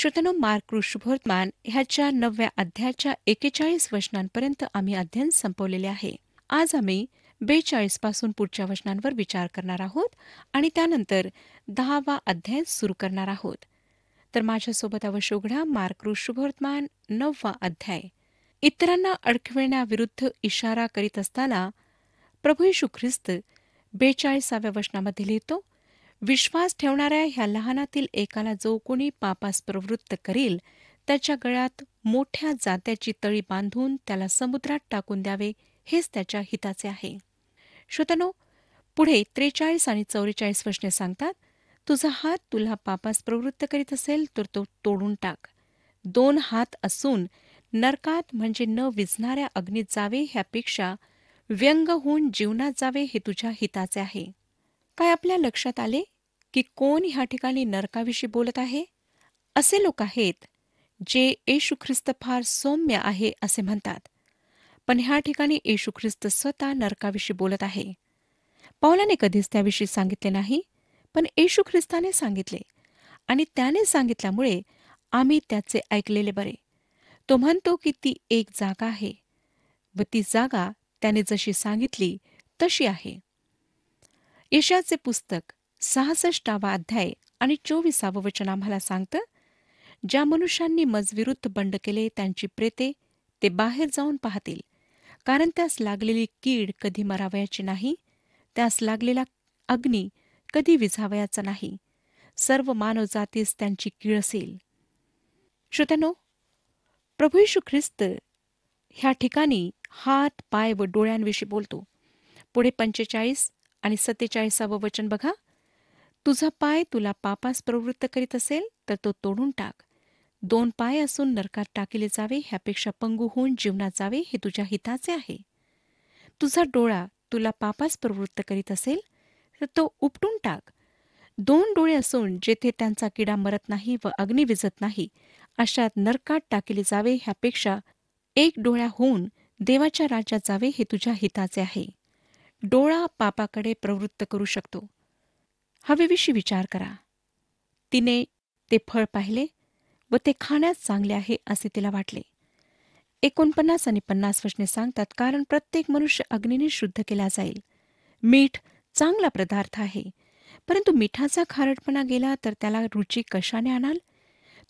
श्रोतनो mark ऋषभवर्तमान ह्याच्या नवव्या अध्यायाच्या एकेचाळीस वचनांपर्यंत आम्ही अध्ययन संपवलेले आहे आज आम्ही बेचाळीस पासून पुढच्या वचनांवर विचार करणार आहोत आणि त्यानंतर दहावा अध्याय सुरू करणार आहोत तर माझ्यासोबत अवश्य उघडा मार्क ऋषभवर्तमान नववा अध्याय इतरांना अडकविण्याविरुद्ध इशारा करीत असताना प्रभू शुख्रिस्त ख्रिस्त बेचाळीसाव्या वचनामध्ये लिहितो विश्वास ठेवणाऱ्या ह्या लहानातील एकाला जो कोणी पापास प्रवृत्त करील त्याच्या गळ्यात मोठ्या जात्याची तळी बांधून त्याला समुद्रात टाकून द्यावे हेच त्याच्या हिताचे आहे श्रोतनो पुढे त्रेचाळीस आणि चौवेचाळीस वचने सांगतात तुझा हात तुला पापास प्रवृत्त करीत असेल तर तो तोडून टाक दोन हात असून नरकात म्हणजे न विझणाऱ्या अग्नीत जावे ह्यापेक्षा व्यंग होऊन जीवनात जावे हे तुझ्या हिताचे आहे काय आपल्या लक्षात आले की कोण ह्या ठिकाणी नरकाविषयी बोलत आहे असे लोक आहेत जे येशू ख्रिस्त फार सौम्य आहे असे म्हणतात पण ह्या ठिकाणी येशू ख्रिस्त स्वतः नरकाविषयी बोलत आहे पावलाने कधीच त्याविषयी सांगितले नाही पण येशू ख्रिस्ताने सांगितले आणि त्याने सांगितल्यामुळे आम्ही त्याचे ऐकलेले बरे तो म्हणतो की ती एक जागा आहे व ती जागा त्याने जशी सांगितली तशी आहे यशाचे पुस्तक सहासष्टावा अध्याय आणि चोवीसावं वचन आम्हाला सांगतं ज्या मनुष्यांनी मजविरुद्ध बंड केले त्यांची प्रेते ते बाहेर जाऊन पाहतील कारण त्यास लागलेली कीड कधी मरावयाची नाही त्यास लागलेला अग्नी कधी विझावयाचा नाही सर्व मानवजातीस त्यांची कीळ असेल श्रोत्यानो प्रभू यशू ख्रिस्त ह्या ठिकाणी हात पाय व डोळ्यांविषयी बोलतो पुढे पंचेचाळीस आणि सत्तेचाळीसावं वचन बघा तुझा पाय तुला पापास प्रवृत्त करीत असेल तर तो तोडून टाक दोन पाय असून नरकात टाकिले जावे ह्यापेक्षा पंगू होऊन जीवनात जावे हे तुझ्या हिताचे आहे तुझा डोळा तुला पापास प्रवृत्त करीत असेल तर तो उपटून टाक दोन डोळे असून जेथे त्यांचा किडा मरत नाही व अग्नी विजत नाही अशात नरकात टाकिले जावे ह्यापेक्षा एक डोळ्या होऊन देवाच्या राज्यात जावे हे तुझ्या हिताचे आहे डोळा पापाकडे प्रवृत्त करू शकतो हवेविषयी विचार करा तिने ते फळ पाहिले व ते खाण्यास चांगले आहे असे तिला वाटले एकोणपन्नास आणि पन्नास वचने सांगतात कारण प्रत्येक मनुष्य अग्नीने शुद्ध केला जाईल मीठ चांगला पदार्थ आहे परंतु मिठाचा खारटपणा गेला तर त्याला रुची कशाने आणाल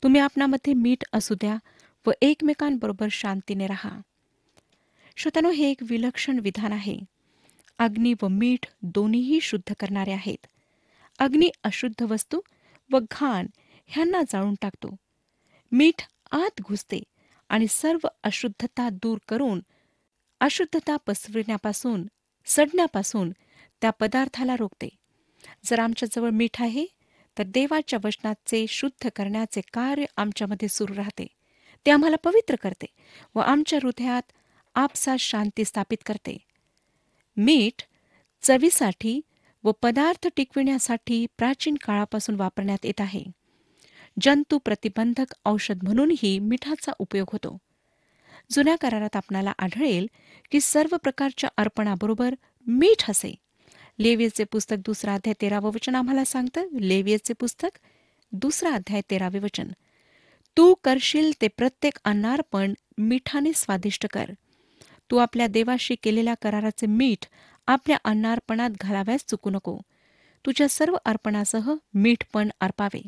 तुम्ही आपणामध्ये मीठ असू द्या व एकमेकांबरोबर शांतीने राहा श्रोतनो हे एक विलक्षण विधान आहे अग्नी व मीठ दोन्हीही शुद्ध करणारे आहेत अग्नी अशुद्ध वस्तू व घाण ह्यांना जाळून टाकतो मीठ आत घुसते आणि सर्व अशुद्धता दूर करून अशुद्धता पसरण्यापासून सडण्यापासून त्या पदार्थाला रोखते जर आमच्याजवळ मीठ आहे तर देवाच्या वचनाचे शुद्ध करण्याचे कार्य आमच्यामध्ये सुरू राहते ते आम्हाला पवित्र करते व आमच्या हृदयात आपसात शांती स्थापित करते मीठ चवीसाठी व पदार्थ टिकविण्यासाठी प्राचीन काळापासून वापरण्यात येत आहे जंतू प्रतिबंधक औषध म्हणूनही मिठाचा उपयोग होतो जुन्या करारात आपणाला आढळेल की सर्व प्रकारच्या अर्पणाबरोबर मीठ असे लेवियचे पुस्तक दुसरा अध्याय तेरावं वचन आम्हाला सांगतं लेवियचे पुस्तक दुसरा अध्याय तेरावे वचन तू करशील ते प्रत्येक अन्नार्पण मिठाने स्वादिष्ट कर तू आपल्या देवाशी केलेल्या कराराचे मीठ आपल्या अन्नार्पणात घालाव्यास चुकू नको तुझ्या सर्व अर्पणासह मीठ पण अर्पावे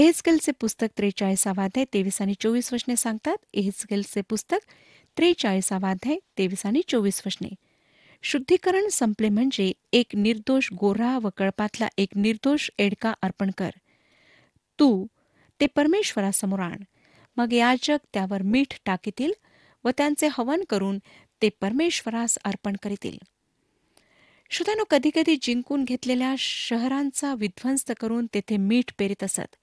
एहस्केलचे पुस्तक त्रेचाळीसावाध्याय तेवीस आणि चोवीस वशने सांगतात एहस्केलचे पुस्तक त्रेचाळीसावाध्याय तेवीस आणि चोवीस वशने शुद्धीकरण संपले म्हणजे एक निर्दोष गोरा व कळपातला एक निर्दोष एडका अर्पण कर तू ते परमेश्वरासमोर आण मग याजक त्यावर मीठ टाकीतील व त्यांचे हवन करून ते परमेश्वरास अर्पण करीतील श्रोत्यानो कधीकधी जिंकून घेतलेल्या शहरांचा विध्वंस करून तेथे मीठ पेरीत असत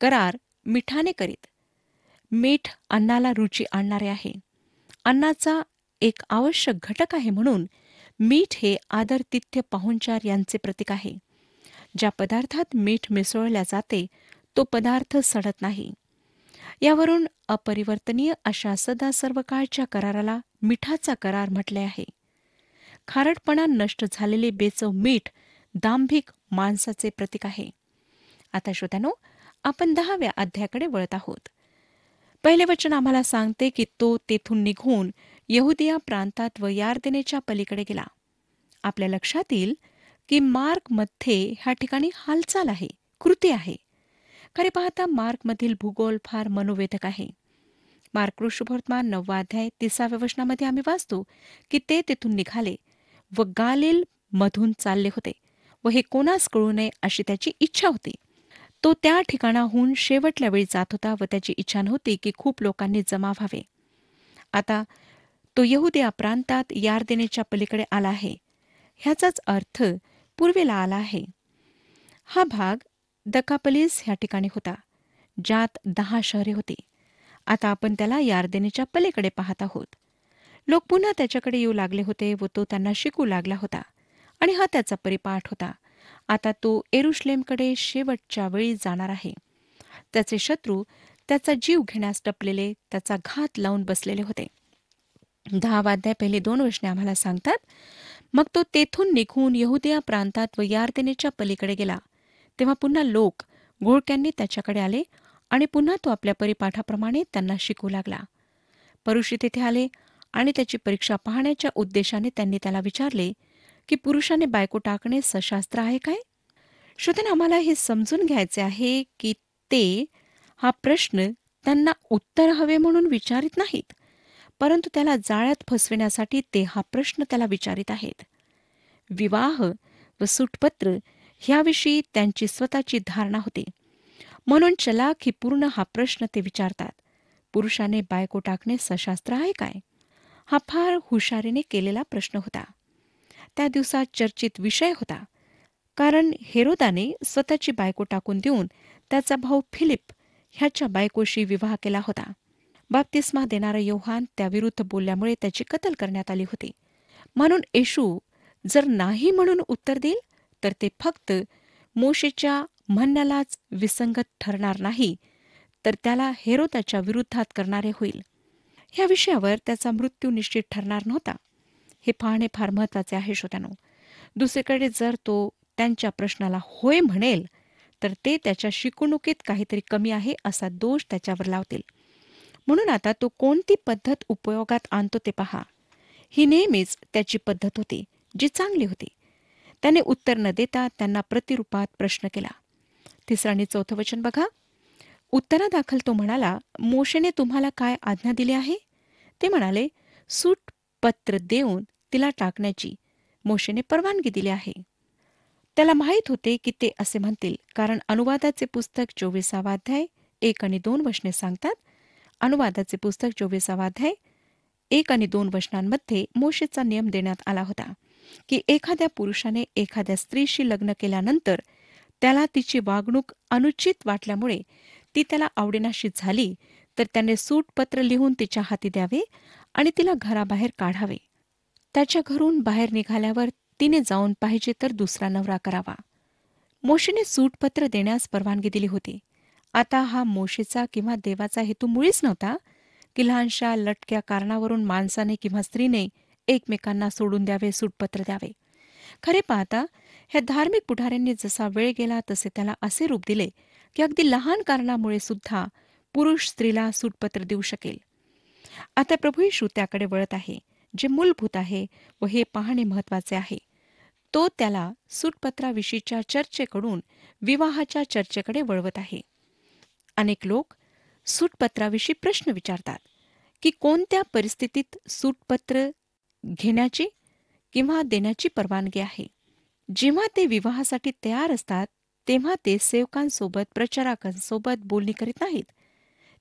करार मिठाने करीत मीठ अन्नाला रुची आणणारे आहे अन्नाचा एक आवश्यक घटक आहे म्हणून मीठ हे तिथ्य पाहुणचार यांचे प्रतीक आहे ज्या पदार्थात मीठ मिसळल्या जाते तो पदार्थ सडत नाही यावरून अपरिवर्तनीय अशा सदा सर्व काळच्या कराराला मिठाचा करार म्हटले आहे खारटपणा नष्ट झालेले बेचव मीठ दांभिक माणसाचे प्रतीक आहे आता श्रोत्यानो आपण दहाव्या अध्यायाकडे वळत आहोत पहिले वचन आम्हाला सांगते की तो तेथून निघून यहुदिया प्रांतात व यार्देनेच्या पलीकडे गेला आपल्या लक्षात येईल की मार्क मध्ये ह्या ठिकाणी हालचाल आहे कृती आहे खरे पाहता मार्क मधील भूगोल फार मनोवेधक आहे मार्क ऋषुभवर्तमान नववाध्याय तिसाव्या वचनामध्ये आम्ही वाचतो की ते तिथून निघाले व गालिल मधून चालले होते व हे कोणास कळू नये अशी त्याची इच्छा होती तो त्या ठिकाणाहून शेवटल्या वेळी जात होता व त्याची इच्छा नव्हती की खूप लोकांनी जमा व्हावे आता तो यहुदिया प्रांतात यारदेनेच्या पलीकडे आला आहे ह्याचाच अर्थ पूर्वेला आला आहे हा भाग दकापलीस ह्या ठिकाणी होता ज्यात दहा शहरे होती आता आपण त्याला यार्देनेच्या पलीकडे पाहत आहोत लोक पुन्हा त्याच्याकडे येऊ लागले होते व तो त्यांना शिकू लागला होता आणि हा त्याचा परिपाठ होता आता तो एरुश्लेमकडे शेवटच्या वेळी जाणार आहे त्याचे शत्रू त्याचा जीव घेण्यास टपलेले त्याचा घात लावून बसलेले होते दहा वाद्या पहिले दोन वर्षने आम्हाला सांगतात मग तो तेथून निघून यहुदिया प्रांतात व यार्देनेच्या पलीकडे गेला तेव्हा पुन्हा लोक घोळक्यांनी त्याच्याकडे आले आणि पुन्हा तो आपल्या परिपाठाप्रमाणे त्यांना शिकू लागला परुषी तिथे आले आणि त्याची परीक्षा पाहण्याच्या उद्देशाने त्यांनी त्याला विचारले की पुरुषाने बायको टाकणे सशास्त्र आहे काय श्रोत्याने आम्हाला हे समजून घ्यायचे आहे की ते हा प्रश्न त्यांना उत्तर हवे म्हणून विचारित नाहीत परंतु त्याला जाळ्यात फसविण्यासाठी ते हा प्रश्न त्याला विचारित आहेत विवाह व सुटपत्र ह्याविषयी त्यांची स्वतःची धारणा होती म्हणून चला ही पूर्ण हा प्रश्न ते विचारतात पुरुषाने बायको टाकणे सशास्त्र आहे काय हा फार हुशारीने केलेला प्रश्न होता त्या दिवसात चर्चित विषय होता कारण हेरोदाने स्वतःची बायको टाकून देऊन त्याचा भाऊ फिलिप ह्याच्या बायकोशी विवाह केला होता बाप्तिस्मा देणारा योहान त्याविरुद्ध बोलल्यामुळे त्याची कतल करण्यात आली होती म्हणून येशू जर नाही म्हणून उत्तर देईल तर ते फक्त मोशेच्या म्हणण्यालाच विसंगत ठरणार नाही तर त्याला हेरो त्याच्या विरुद्धात करणारे होईल ह्या विषयावर त्याचा मृत्यू निश्चित ठरणार नव्हता हे पाहणे फार महत्वाचे आहे श्रोत्यानो दुसरीकडे जर तो त्यांच्या प्रश्नाला होय म्हणेल तर ते त्याच्या शिकवणुकीत काहीतरी कमी आहे असा दोष त्याच्यावर लावतील म्हणून आता तो कोणती पद्धत उपयोगात आणतो ते पहा ही नेहमीच त्याची पद्धत होती जी चांगली होती त्याने उत्तर न देता त्यांना प्रतिरूपात प्रश्न केला तिसरं आणि चौथं वचन बघा उत्तरादाखल तो म्हणाला मोशेने तुम्हाला काय आज्ञा दिली आहे ते म्हणाले सूट पत्र देऊन तिला टाकण्याची मोशेने परवानगी दिली आहे त्याला माहीत होते की ते असे म्हणतील कारण अनुवादाचे पुस्तक चोवीसावाध्याय एक आणि दोन वचने सांगतात अनुवादाचे पुस्तक चोवीसावाध्याय एक आणि दोन वचनांमध्ये मोशेचा नियम देण्यात आला होता की एखाद्या पुरुषाने एखाद्या स्त्रीशी लग्न केल्यानंतर त्याला तिची वागणूक अनुचित वाटल्यामुळे ती त्याला आवडेनाशी झाली तर त्याने सूटपत्र लिहून तिच्या हाती द्यावे आणि तिला घराबाहेर काढावे त्याच्या घरून बाहेर निघाल्यावर तिने जाऊन पाहिजे तर दुसरा नवरा करावा मोशीने सूटपत्र देण्यास परवानगी दिली होती आता हा मोशीचा किंवा देवाचा हेतू मुळीच नव्हता की लहानशा लटक्या कारणावरून माणसाने किंवा स्त्रीने एकमेकांना सोडून द्यावे सुटपत्र द्यावे खरे पाहता ह्या धार्मिक पुढाऱ्यांनी जसा वेळ गेला तसे त्याला असे रूप दिले की अगदी लहान कारणामुळे सुद्धा पुरुष स्त्रीला सुटपत्र देऊ शकेल आता प्रभू येशू त्याकडे वळत आहे जे मूलभूत आहे व हे पाहणे महत्वाचे आहे तो त्याला सुटपत्राविषयीच्या चर्चेकडून विवाहाच्या चर्चेकडे वळवत आहे अनेक लोक सुटपत्राविषयी प्रश्न विचारतात की कोणत्या परिस्थितीत सुटपत्र घेण्याची किंवा देण्याची परवानगी आहे जेव्हा ते विवाहासाठी तयार असतात तेव्हा ते सेवकांसोबत प्रचारकांसोबत बोलणी करीत नाहीत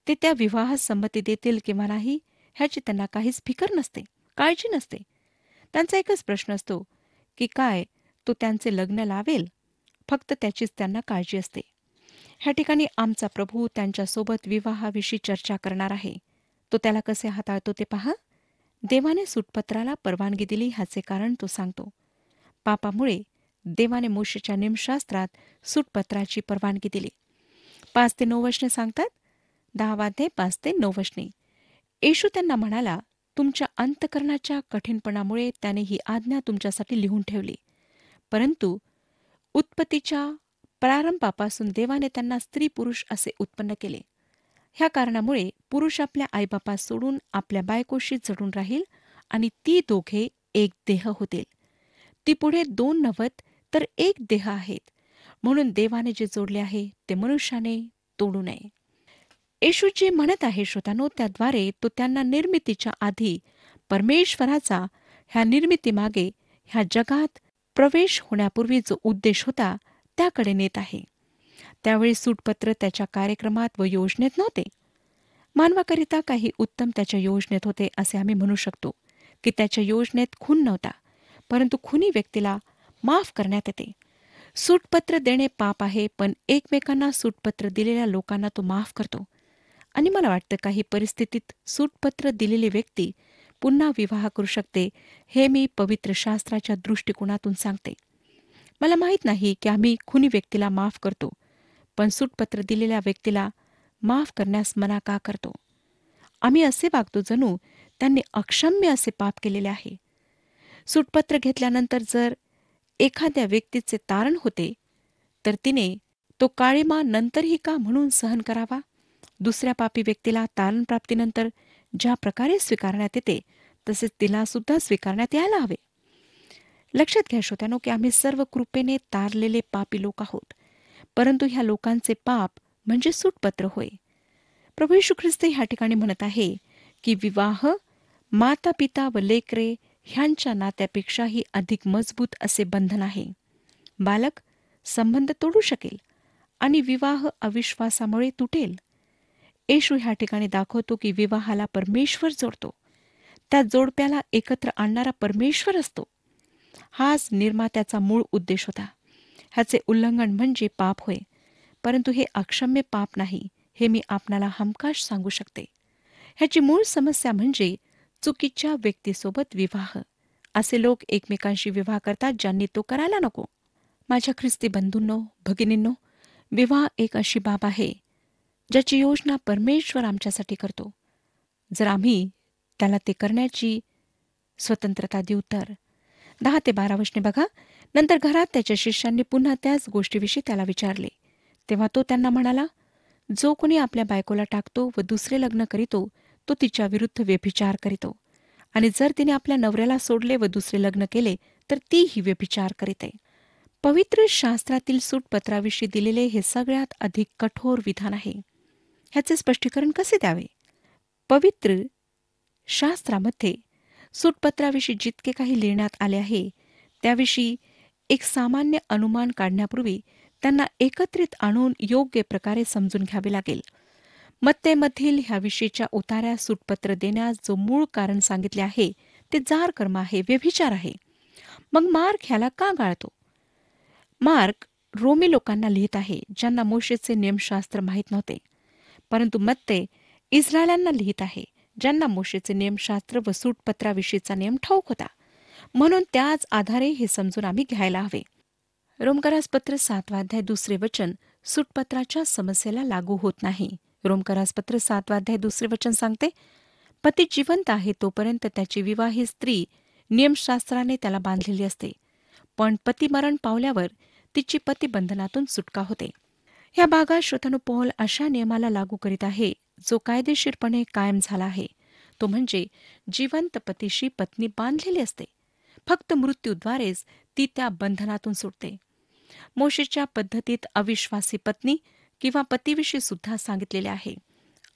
ते त्या विवाहास संमती देतील किंवा नाही ह्याची त्यांना काहीच फिकर नसते काळजी नसते त्यांचा एकच प्रश्न असतो की काय तो त्यांचे लग्न लावेल फक्त त्याचीच त्यांना काळजी असते ह्या ठिकाणी आमचा प्रभू त्यांच्यासोबत विवाहाविषयी चर्चा करणार आहे तो त्याला कसे हाताळतो ते पहा देवाने सुटपत्राला परवानगी दिली ह्याचे कारण तो सांगतो पापामुळे देवाने मोशेच्या निमशास्त्रात सुटपत्राची परवानगी दिली पाच ते नऊ वशने सांगतात दहावादे पाच ते नऊ वशने येशू त्यांना म्हणाला तुमच्या अंतकरणाच्या कठीणपणामुळे त्याने ही आज्ञा तुमच्यासाठी लिहून ठेवली परंतु उत्पत्तीच्या प्रारंभापासून देवाने त्यांना स्त्री पुरुष असे उत्पन्न केले ह्या कारणामुळे पुरुष आपल्या आईबापा सोडून आपल्या बायकोशी जडून राहील आणि ती दोघे एक देह होतील ती पुढे दोन नवत तर एक देह आहेत म्हणून देवाने जे जोडले आहे ते मनुष्याने तोडू नये येशू जे म्हणत आहे श्रोतानो त्याद्वारे तो त्यांना निर्मितीच्या आधी परमेश्वराचा ह्या निर्मितीमागे ह्या जगात प्रवेश होण्यापूर्वी जो उद्देश होता त्याकडे नेत आहे त्यावेळी सूटपत्र त्याच्या कार्यक्रमात व योजनेत नव्हते मानवाकरिता काही उत्तम त्याच्या योजनेत होते असे आम्ही म्हणू शकतो की त्याच्या योजनेत खून नव्हता परंतु खुनी व्यक्तीला माफ करण्यात येते सूटपत्र देणे पाप आहे पण एकमेकांना सूटपत्र दिलेल्या लोकांना तो माफ करतो आणि मला वाटतं काही परिस्थितीत सूटपत्र दिलेली व्यक्ती पुन्हा विवाह करू शकते हे मी पवित्र शास्त्राच्या दृष्टिकोनातून सांगते मला माहीत नाही की आम्ही खुनी व्यक्तीला माफ करतो पण सुटपत्र दिलेल्या व्यक्तीला माफ करण्यास मना का करतो आम्ही असे वागतो जणू त्यांनी अक्षम्य असे पाप केलेले आहे सुटपत्र घेतल्यानंतर जर एखाद्या व्यक्तीचे तारण होते तर तिने तो काळीमा नंतरही का म्हणून सहन करावा दुसऱ्या पापी व्यक्तीला तारणप्राप्तीनंतर ज्या प्रकारे स्वीकारण्यात येते तसेच तिला सुद्धा स्वीकारण्यात यायला हवे लक्षात घ्या श्रोत्यानो की आम्ही सर्व कृपेने तारलेले पापी लोक आहोत परंतु ह्या लोकांचे पाप म्हणजे सुटपत्र होय प्रभू यशू ख्रिस्त ह्या ठिकाणी म्हणत आहे की विवाह माता पिता व लेकरे ह्यांच्या नात्यापेक्षाही अधिक मजबूत असे बंधन आहे बालक संबंध तोडू शकेल आणि विवाह अविश्वासामुळे तुटेल येशू ह्या ठिकाणी दाखवतो की विवाहाला परमेश्वर जोडतो त्या जोडप्याला एकत्र आणणारा परमेश्वर असतो हाच निर्मात्याचा मूळ उद्देश होता ह्याचे उल्लंघन म्हणजे पाप होय परंतु हे अक्षम्य पाप नाही हे मी आपणाला हमकाश सांगू शकते ह्याची मूळ समस्या म्हणजे चुकीच्या व्यक्तीसोबत विवाह असे लोक एकमेकांशी विवाह करतात ज्यांनी तो करायला नको माझ्या ख्रिस्ती बंधूंनो भगिनींनो विवाह एक अशी बाब आहे ज्याची योजना परमेश्वर आमच्यासाठी करतो जर आम्ही त्याला ते करण्याची स्वतंत्रता देऊ तर दहा ते बारा वर्षने बघा नंतर घरात त्याच्या शिष्यांनी पुन्हा त्याच गोष्टीविषयी त्याला विचारले तेव्हा तो त्यांना म्हणाला जो कोणी आपल्या बायकोला टाकतो व दुसरे लग्न करीतो तो तिच्या विरुद्ध व्यभिचार करीतो आणि जर तिने आपल्या नवऱ्याला सोडले व दुसरे लग्न केले तर तीही व्यभिचार करीते पवित्र शास्त्रातील सूटपत्राविषयी दिलेले हे सगळ्यात अधिक कठोर विधान आहे ह्याचे स्पष्टीकरण कसे द्यावे पवित्र शास्त्रामध्ये सुटपत्राविषयी जितके काही लिहिण्यात आले आहे त्याविषयी एक सामान्य अनुमान काढण्यापूर्वी त्यांना एकत्रित आणून योग्य प्रकारे समजून घ्यावे लागेल मत्तेमधील विषयीच्या उतार्या सुटपत्र देण्यास जो मूळ कारण सांगितले आहे ते जार कर्म आहे व्यभिचार आहे मग मार्क ह्याला का गाळतो मार्क रोमी लोकांना लिहित आहे ज्यांना मोशेचे नियमशास्त्र माहीत नव्हते परंतु मत्ते इस्रायलांना लिहित आहे ज्यांना मोशेचे नियमशास्त्र व सूटपत्राविषयीचा नियम ठाऊक होता म्हणून त्याच आधारे हे समजून आम्ही घ्यायला हवे रोमकरासपत्र सातवाध्याय दुसरे वचन सुटपत्राच्या समस्येला लागू होत नाही रोमकरासपत्र सातवाध्याय दुसरे वचन सांगते पती जिवंत आहे तोपर्यंत त्याची विवाही स्त्री नियमशास्त्राने त्याला बांधलेली असते पण पती मरण पावल्यावर तिची पती बंधनातून सुटका होते या भागात श्रोतनुपोल अशा नियमाला लागू करीत आहे जो कायदेशीरपणे कायम झाला आहे तो म्हणजे जिवंत पतीशी पत्नी बांधलेली असते फक्त मृत्यूद्वारेच ती त्या बंधनातून सुटते मोशीच्या पद्धतीत अविश्वासी पत्नी किंवा पतीविषयी सुद्धा सांगितलेले आहे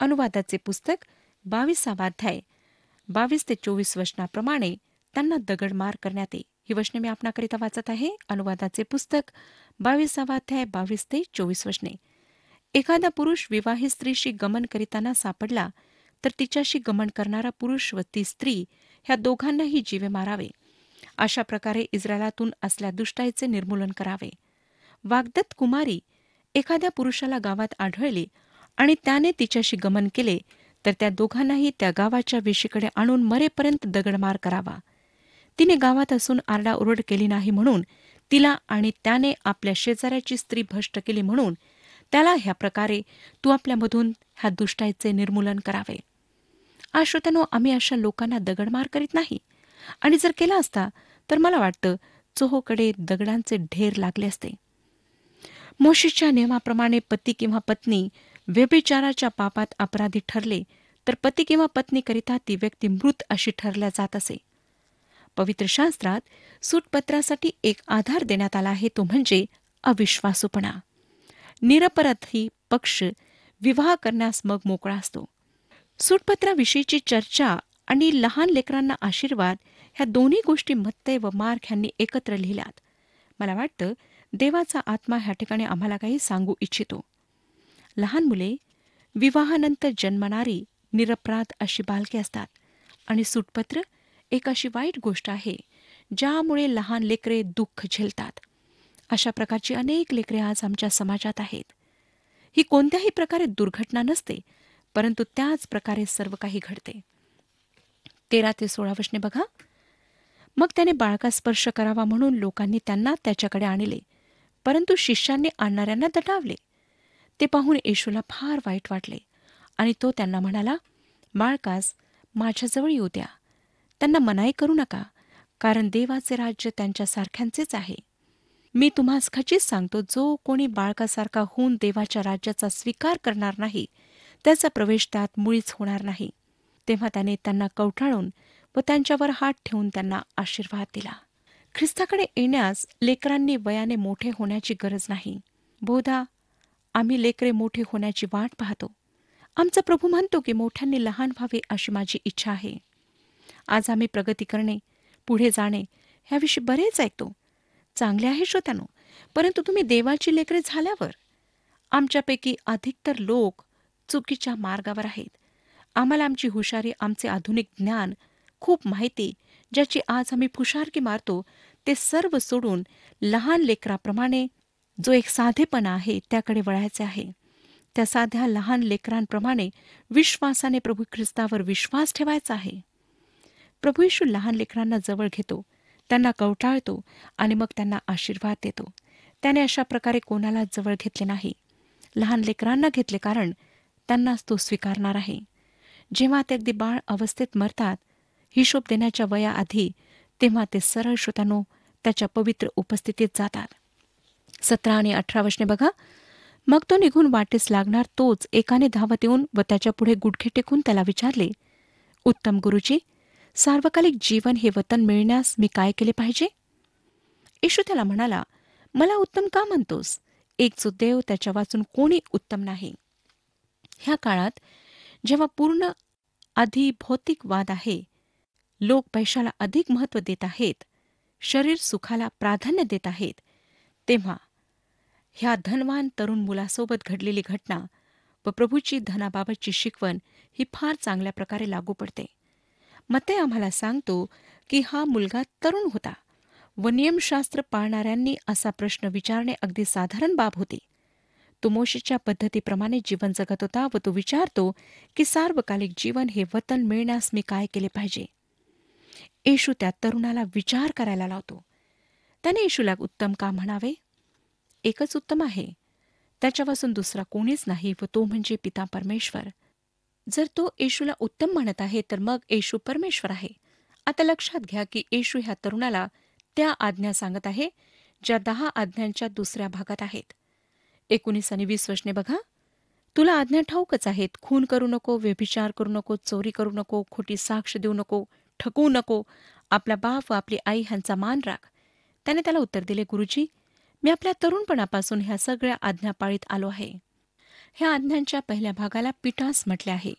अनुवादाचे पुस्तक बावीसावाध्याय बावीस ते चोवीस वचनाप्रमाणे त्यांना दगड मार करण्यात येईल ही वचने मी आपणाकरिता वाचत आहे अनुवादाचे पुस्तक बावीसावाध्याय बावीस ते चोवीस वचने एखादा पुरुष विवाहित स्त्रीशी गमन करीताना सापडला तर तिच्याशी गमन करणारा पुरुष व ती स्त्री ह्या दोघांनाही जीवे मारावे अशा प्रकारे इस्रायलातून असल्या दुष्टाईचे निर्मूलन करावे वागदत्त कुमारी एखाद्या पुरुषाला गावात आढळली आणि त्याने तिच्याशी गमन केले तर त्या दोघांनाही त्या गावाच्या वेशीकडे आणून मरेपर्यंत दगडमार करावा तिने गावात असून आरडाओरड केली नाही म्हणून तिला आणि त्याने आपल्या शेजाऱ्याची स्त्री भ्रष्ट केली म्हणून त्याला ह्या प्रकारे तू आपल्यामधून ह्या दुष्टाईचे निर्मूलन करावे आज आम्ही अशा लोकांना दगडमार करीत नाही आणि जर केला असता तर मला वाटतं चोहोकडे दगडांचे ढेर लागले असते मोशीच्या नियमाप्रमाणे पती किंवा पत्नी व्यभिचाराच्या पापात अपराधी ठरले तर पती किंवा पत्नीकरिता ती व्यक्ती मृत अशी ठरल्या जात असे पवित्र शास्त्रात सूटपत्रासाठी एक आधार देण्यात आला आहे तो म्हणजे अविश्वासूपणा निरपराधी पक्ष विवाह करण्यास मग मोकळा असतो सुटपत्राविषयीची चर्चा आणि लहान लेकरांना आशीर्वाद ह्या दोन्ही गोष्टी मत्ते व मार्क ह्यांनी एकत्र लिहिल्यात मला वाटतं देवाचा आत्मा ह्या ठिकाणी आम्हाला काही सांगू इच्छितो लहान मुले विवाहानंतर जन्मणारी निरपराध अशी बालके असतात आणि सुटपत्र एक अशी वाईट गोष्ट आहे ज्यामुळे लहान लेकरे दुःख झेलतात अशा प्रकारची अनेक लेकरे आज आमच्या समाजात आहेत ही कोणत्याही प्रकारे दुर्घटना नसते परंतु त्याच प्रकारे सर्व काही घडते तेरा ते सोळा वशने बघा मग त्याने बाळका स्पर्श करावा म्हणून लोकांनी त्यांना त्याच्याकडे आणले परंतु शिष्यांनी आणणाऱ्यांना दटावले ते पाहून येशूला फार वाईट वाटले आणि तो त्यांना म्हणाला बाळकास माझ्याजवळ येऊ द्या त्यांना मनाई करू नका कारण देवाचे राज्य त्यांच्यासारख्यांचेच आहे मी तुम्हास खचित सांगतो जो कोणी बाळकासारखा होऊन देवाच्या राज्याचा स्वीकार करणार नाही त्याचा प्रवेश त्यात मुळीच होणार नाही तेव्हा त्याने त्यांना कवठाळून व त्यांच्यावर हात ठेवून त्यांना आशीर्वाद दिला ख्रिस्ताकडे येण्यास लेकरांनी वयाने मोठे होण्याची गरज नाही बोधा आम्ही लेकरे मोठे होण्याची वाट पाहतो आमचा प्रभू म्हणतो की मोठ्यांनी लहान व्हावे अशी माझी इच्छा आहे आज आम्ही प्रगती करणे पुढे जाणे ह्याविषयी बरेच ऐकतो चांगले आहे श्रोत्यानो परंतु तुम्ही देवाची लेकरे झाल्यावर आमच्यापैकी अधिकतर लोक चुकीच्या मार्गावर आहेत आम्हाला आमची हुशारी आमचे आधुनिक ज्ञान खूप माहिती ज्याची आज आम्ही फुशारकी मारतो ते सर्व सोडून लहान लेकराप्रमाणे जो एक साधेपणा आहे त्याकडे वळायचे आहे त्या साध्या लहान लेकरांप्रमाणे विश्वासाने प्रभू ख्रिस्तावर विश्वास ठेवायचा आहे प्रभू येशू लहान लेकरांना जवळ घेतो त्यांना कवटाळतो आणि मग त्यांना आशीर्वाद देतो त्याने अशा प्रकारे कोणाला जवळ घेतले नाही लहान लेकरांना घेतले कारण त्यांनाच तो स्वीकारणार आहे जेव्हा ते अगदी बाळ अवस्थेत मरतात हिशोब देण्याच्या वयाआधी तेव्हा ते सरळ श्रोतानो त्याच्या पवित्र उपस्थितीत जातात सतरा आणि अठरा वर्षने बघा मग तो निघून वाटेस लागणार तोच एकाने धावत येऊन व त्याच्या पुढे गुडघे टेकून त्याला विचारले उत्तम गुरुजी सार्वकालिक जीवन हे वतन मिळण्यास मी काय केले पाहिजे येशू त्याला म्हणाला मला उत्तम का म्हणतोस एक सुदैव त्याच्या वाचून कोणी उत्तम नाही ह्या काळात जेव्हा पूर्ण आधी भौतिकवाद आहे लोक पैशाला अधिक महत्त्व देत आहेत शरीर सुखाला प्राधान्य देत आहेत तेव्हा ह्या धनवान तरुण मुलासोबत घडलेली घटना व प्रभूची धनाबाबतची शिकवण ही फार चांगल्या प्रकारे लागू पडते मते आम्हाला सांगतो की हा मुलगा तरुण होता व नियमशास्त्र पाळणाऱ्यांनी असा प्रश्न विचारणे अगदी साधारण बाब होती तो पद्धतीप्रमाणे जीवन जगत होता व तो विचारतो की सार्वकालिक जीवन हे वतन मिळण्यास मी काय केले पाहिजे येशू त्या तरुणाला विचार करायला लावतो त्याने येशूला उत्तम का म्हणावे एकच उत्तम आहे त्याच्यापासून दुसरा कोणीच नाही व तो म्हणजे पिता परमेश्वर जर तो येशूला उत्तम म्हणत आहे तर मग येशू परमेश्वर आहे आता लक्षात घ्या की येशू ह्या तरुणाला त्या आज्ञा सांगत आहे ज्या दहा आज्ञांच्या दुसऱ्या भागात आहेत एकोणीस आणि वीस वर्षने बघा तुला आज्ञा ठाऊकच आहेत खून करू नको व्यभिचार करू नको चोरी करू नको खोटी साक्ष देऊ नको ठकवू नको आपला बाप व आपली आई ह्यांचा मान राख त्याने त्याला उत्तर दिले गुरुजी मी आपल्या तरुणपणापासून ह्या सगळ्या आज्ञा पाळीत आलो आहे ह्या आज्ञांच्या पहिल्या भागाला पिटास म्हटले आहे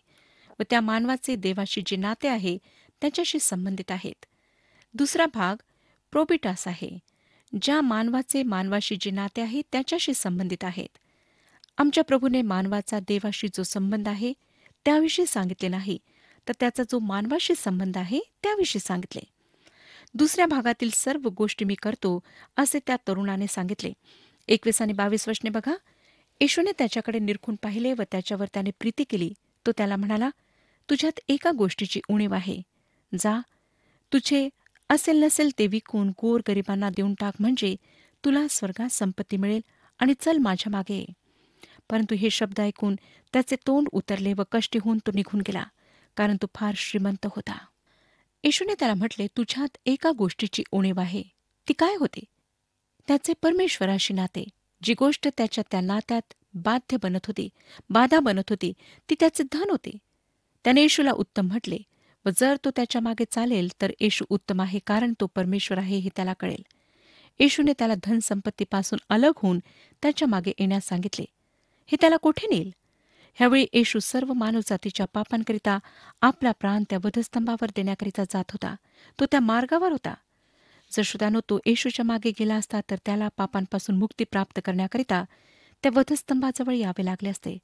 व त्या मानवाचे देवाशी जे नाते आहे त्याच्याशी संबंधित आहेत दुसरा भाग प्रोबिटास आहे ज्या मानवाचे मानवाशी जे नाते आहे त्याच्याशी संबंधित आहेत आमच्या प्रभूने मानवाचा देवाशी जो संबंध आहे त्याविषयी सांगितले नाही तर त्याचा जो मानवाशी संबंध आहे त्याविषयी सांगितले दुसऱ्या भागातील सर्व गोष्टी मी करतो असे त्या तरुणाने सांगितले एकवीस आणि बावीस वर्षने बघा येशूने त्याच्याकडे निरखून पाहिले व त्याच्यावर त्याने प्रीती केली तो त्याला म्हणाला तुझ्यात एका गोष्टीची उणीव आहे जा तुझे असेल नसेल ते विकून गोर गरिबांना देऊन टाक म्हणजे तुला स्वर्गात संपत्ती मिळेल आणि चल माझ्या मागे परंतु हे शब्द ऐकून त्याचे तोंड उतरले व कष्टी होऊन तो निघून गेला कारण तो फार श्रीमंत होता येशूने त्याला म्हटले तुझ्यात एका गोष्टीची उणीव आहे ती काय होते त्याचे परमेश्वराशी नाते जी गोष्ट त्याच्या त्या नात्यात बाध्य बनत होती बाधा बनत होती ती त्याचे धन होते त्याने येशूला उत्तम म्हटले व जर तो त्याच्या मागे चालेल तर येशू उत्तम आहे कारण तो परमेश्वर आहे हे त्याला कळेल येशूने त्याला धनसंपत्तीपासून अलग होऊन त्याच्या मागे येण्यास सांगितले हे त्याला कोठे नेईल ह्यावेळी येशू सर्व मानवजातीच्या पापांकरिता आपला प्राण त्या वधस्तंभावर देण्याकरिता जात होता तो त्या मार्गावर होता जर श्रोत्यानो तो येशूच्या मागे गेला असता तर त्याला पापांपासून मुक्ती प्राप्त करण्याकरिता त्या वधस्तंभाजवळ यावे लागले असते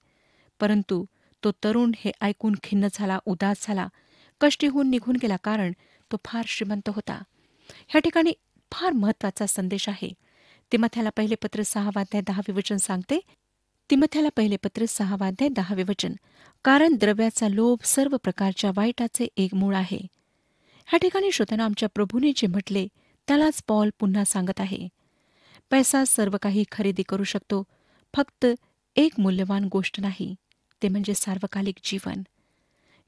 परंतु तो तरुण हे ऐकून खिन्न झाला उदास झाला कष्टी होऊन निघून गेला कारण तो फार श्रीमंत होता ह्या ठिकाणी फार महत्वाचा संदेश आहे तिमथ्याला पहिले पत्र सहावाध्याय दहावे वचन सांगते तिमथ्याला पहिले पत्र सहावाध्याय दहावे वचन कारण द्रव्याचा लोभ सर्व प्रकारच्या वाईटाचे एक मूळ आहे ह्या ठिकाणी श्रोत्यांना आमच्या प्रभूने जे म्हटले त्यालाच पॉल पुन्हा सांगत आहे पैसा सर्व काही खरेदी करू शकतो फक्त एक मूल्यवान गोष्ट नाही ते म्हणजे सार्वकालिक जीवन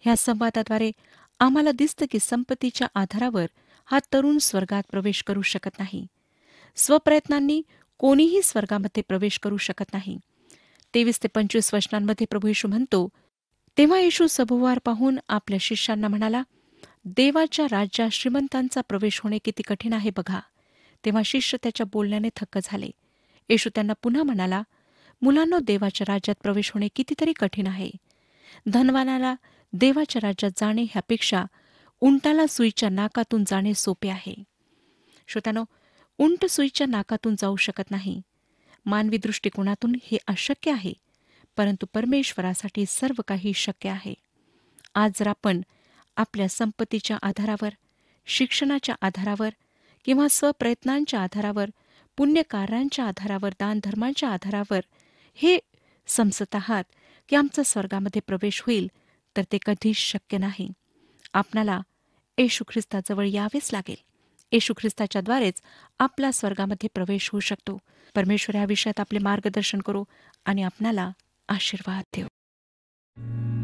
ह्या संवादाद्वारे आम्हाला दिसतं की संपत्तीच्या आधारावर हा तरुण स्वर्गात प्रवेश करू शकत नाही स्वप्रयत्नांनी कोणीही स्वर्गामध्ये प्रवेश करू शकत नाही तेवीस ते पंचवीस वचनांमध्ये प्रभू येशू म्हणतो तेव्हा येशू सभोवार पाहून आपल्या शिष्यांना म्हणाला देवाच्या राज्यात श्रीमंतांचा प्रवेश होणे किती कठीण आहे बघा तेव्हा शिष्य त्याच्या बोलण्याने थक्क झाले येशू त्यांना पुन्हा म्हणाला मुलांनो देवाच्या राज्यात प्रवेश होणे कितीतरी कठीण आहे धनवानाला देवाच्या राज्यात जाणे ह्यापेक्षा उंटाला सुईच्या नाकातून जाणे सोपे आहे श्रोत्यानो उंट सुईच्या नाकातून जाऊ शकत नाही मानवी दृष्टिकोनातून हे अशक्य आहे परंतु परमेश्वरासाठी सर्व काही शक्य आहे आज जर आपण आपल्या संपत्तीच्या आधारावर शिक्षणाच्या आधारावर किंवा स्वप्रयत्नांच्या आधारावर पुण्यकार्यांच्या आधारावर दानधर्मांच्या आधारावर हे समजत आहात की आमचा स्वर्गामध्ये प्रवेश होईल तर ते कधीच शक्य नाही आपणाला येशू ख्रिस्ताजवळ यावेच लागेल येशू ख्रिस्ताच्याद्वारेच आपला स्वर्गामध्ये प्रवेश होऊ शकतो परमेश्वर या विषयात आपले मार्गदर्शन करू आणि आपणाला आशीर्वाद देऊ